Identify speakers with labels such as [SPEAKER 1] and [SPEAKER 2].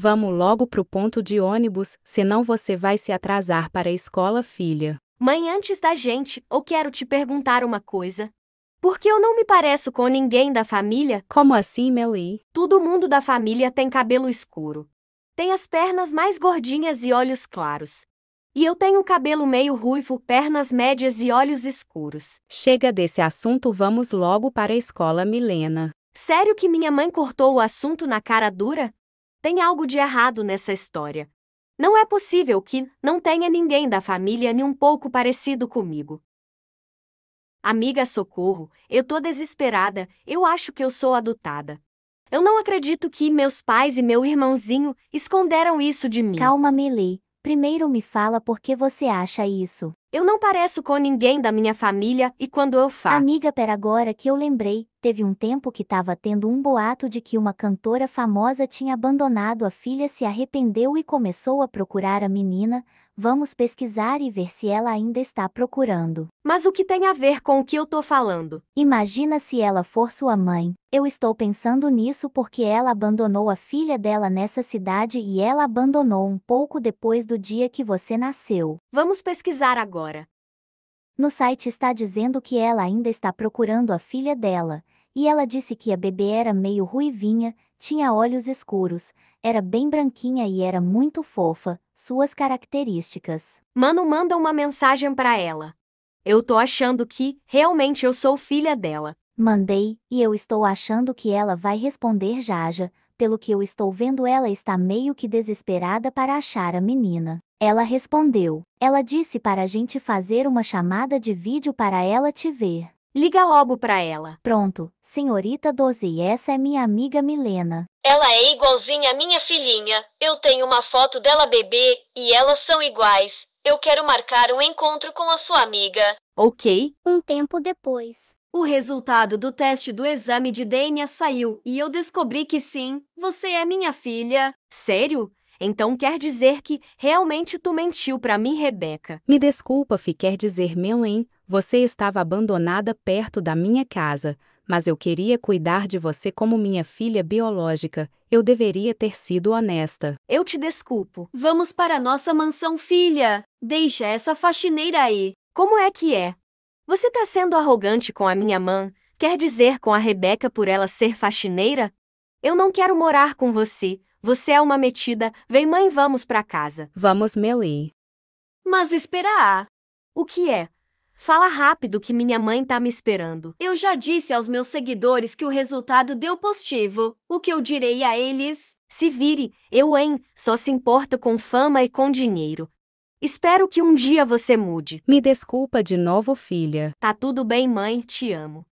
[SPEAKER 1] Vamos logo pro ponto de ônibus, senão você vai se atrasar para a escola, filha. Mãe, antes da gente, eu quero te perguntar uma coisa. Porque eu não me pareço com ninguém da família? Como assim, Melly? Todo mundo da família tem cabelo escuro. Tem as pernas mais gordinhas e olhos claros. E eu tenho cabelo meio ruivo, pernas médias e olhos escuros. Chega desse assunto, vamos logo para a escola, Milena. Sério que minha mãe cortou o assunto na cara dura? Tem algo de errado nessa história. Não é possível que não tenha ninguém da família nem um pouco parecido comigo. Amiga, socorro, eu tô desesperada, eu acho que eu sou adotada. Eu não acredito que meus pais e meu irmãozinho
[SPEAKER 2] esconderam isso de mim. Calma, Meli. Primeiro me fala por que você acha isso. Eu não pareço com ninguém da minha família e quando eu falo. Amiga, pera agora que eu lembrei, teve um tempo que tava tendo um boato de que uma cantora famosa tinha abandonado a filha, se arrependeu e começou a procurar a menina. Vamos pesquisar e ver se ela ainda está procurando. Mas o que tem a ver com o que eu tô falando? Imagina se ela for sua mãe. Eu estou pensando nisso porque ela abandonou a filha dela nessa cidade e ela abandonou um pouco depois do dia que você nasceu.
[SPEAKER 1] Vamos pesquisar
[SPEAKER 2] agora. No site está dizendo que ela ainda está procurando a filha dela e ela disse que a bebê era meio ruivinha, tinha olhos escuros, era bem branquinha e era muito fofa, suas características. Mano manda uma mensagem
[SPEAKER 1] para ela. Eu tô achando que, realmente eu sou filha dela.
[SPEAKER 2] Mandei, e eu estou achando que ela vai responder já já. pelo que eu estou vendo ela está meio que desesperada para achar a menina. Ela respondeu. Ela disse para a gente fazer uma chamada de vídeo para ela te ver. Liga logo pra ela. Pronto, senhorita Doze, e essa é minha amiga Milena.
[SPEAKER 1] Ela é igualzinha à minha filhinha. Eu tenho uma foto dela bebê e elas são iguais. Eu quero marcar um encontro com a sua amiga. Ok. Um tempo depois. O resultado do teste do exame de DNA saiu e eu descobri que sim, você é minha filha. Sério? Então quer dizer que realmente tu mentiu pra mim, Rebeca. Me desculpa, Fi, quer dizer meu, hein? Você estava abandonada perto da minha casa, mas eu queria cuidar de você como minha filha biológica, eu deveria ter sido honesta. Eu te desculpo. Vamos para nossa mansão, filha. Deixa essa faxineira aí. Como é que é? Você está sendo arrogante com a minha mãe? Quer dizer com a Rebeca por ela ser faxineira? Eu não quero morar com você. Você é uma metida. Vem, mãe, vamos para casa. Vamos, Melly. Mas espera. O que é? Fala rápido que minha mãe tá me esperando. Eu já disse aos meus seguidores que o resultado deu positivo. O que eu direi a eles? Se vire, eu, hein? Só se importa com fama e com dinheiro. Espero que um dia você mude. Me desculpa de novo, filha. Tá tudo bem, mãe, te amo.